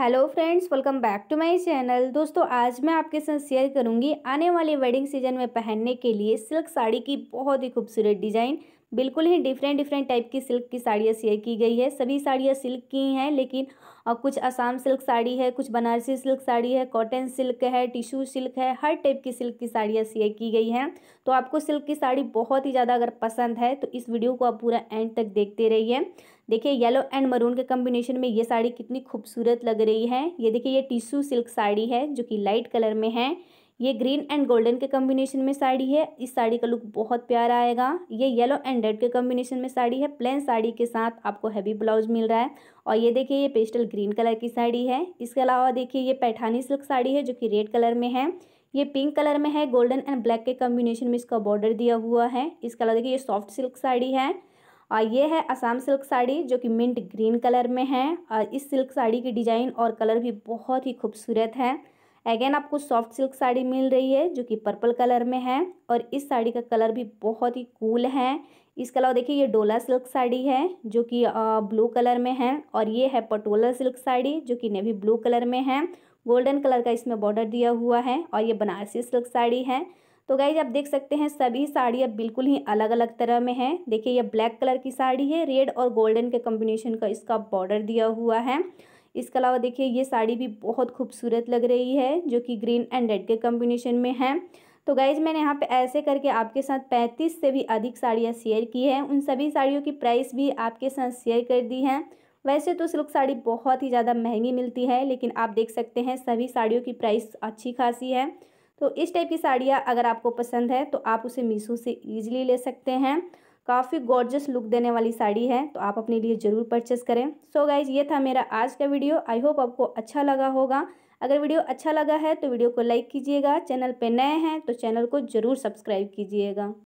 hello friends welcome back to my channel दोस्तों आज मैं आपके साथ शेयर करूंगी आने वाले वेडिंग सीजन में पहनने के लिए सिल्क साड़ी की बहुत ही खूबसूरत डिज़ाइन बिल्कुल ही डिफरेंट डिफरेंट टाइप की सिल्क की साड़ियाँ शेयर की गई है सभी साड़ियाँ सिल्क की हैं लेकिन कुछ आसाम सिल्क साड़ी है कुछ बनारसी सिल्क साड़ी है कॉटन सिल्क है टिशू सिल्क है हर टाइप की सिल्क की साड़ियाँ शेयर की गई हैं तो आपको सिल्क की साड़ी बहुत ही ज़्यादा अगर पसंद है तो इस वीडियो को आप पूरा एंड तक देखते रहिए देखिए येलो एंड मरून के कॉम्बिनेशन में ये साड़ी कितनी खूबसूरत लग रही है ये देखिए ये टिशू सिल्क साड़ी है जो कि लाइट कलर में है ये ग्रीन एंड गोल्डन के कॉम्बिनेशन में साड़ी है इस साड़ी का लुक बहुत प्यारा आएगा ये येलो एंड रेड के कॉम्बिनेशन में साड़ी है प्लेन साड़ी के साथ आपको हैवी ब्लाउज मिल रहा है और ये देखिए ये पेस्टल ग्रीन कलर की साड़ी है इसके अलावा देखिए ये पैठानी सिल्क साड़ी है जो कि रेड कलर में है ये पिंक कलर में है गोल्डन एंड ब्लैक के कॉम्बिनेशन में इसका बॉर्डर दिया हुआ है इसके अलावा देखिए ये सॉफ्ट सिल्क साड़ी है और ये है असम सिल्क साड़ी जो कि मिंट ग्रीन कलर में है और इस सिल्क साड़ी की डिज़ाइन और कलर भी बहुत ही खूबसूरत है अगेन आपको सॉफ्ट सिल्क साड़ी मिल रही है जो कि पर्पल कलर में है और इस साड़ी का कलर भी बहुत ही कूल है इसके अलावा देखिए ये डोला सिल्क साड़ी है जो कि ब्लू कलर में है और ये है पटोला सिल्क साड़ी जो कि नेवी ब्लू कलर में है गोल्डन कलर का इसमें बॉर्डर दिया हुआ है और ये बनारसी सिल्क साड़ी है तो गाइज आप देख सकते हैं सभी साड़ियाँ बिल्कुल ही अलग अलग तरह में है देखिए ये ब्लैक कलर की साड़ी है रेड और गोल्डन के कॉम्बिनेशन का इसका बॉर्डर दिया हुआ है इसके अलावा देखिए ये साड़ी भी बहुत खूबसूरत लग रही है जो कि ग्रीन एंड रेड के कॉम्बिनेशन में है तो गाइज मैंने यहाँ पे ऐसे करके आपके साथ पैंतीस से भी अधिक साड़ियाँ शेयर की हैं उन सभी साड़ियों की प्राइस भी आपके साथ शेयर कर दी हैं वैसे तो सिल्क साड़ी बहुत ही ज़्यादा महंगी मिलती है लेकिन आप देख सकते हैं सभी साड़ियों की प्राइस अच्छी खासी है तो इस टाइप की साड़ियाँ अगर आपको पसंद है तो आप उसे मीशो से ईजिली ले सकते हैं काफ़ी गॉर्जस लुक देने वाली साड़ी है तो आप अपने लिए ज़रूर परचेस करें सो so गाइज ये था मेरा आज का वीडियो आई होप आपको अच्छा लगा होगा अगर वीडियो अच्छा लगा है तो वीडियो को लाइक कीजिएगा चैनल पे नए हैं तो चैनल को ज़रूर सब्सक्राइब कीजिएगा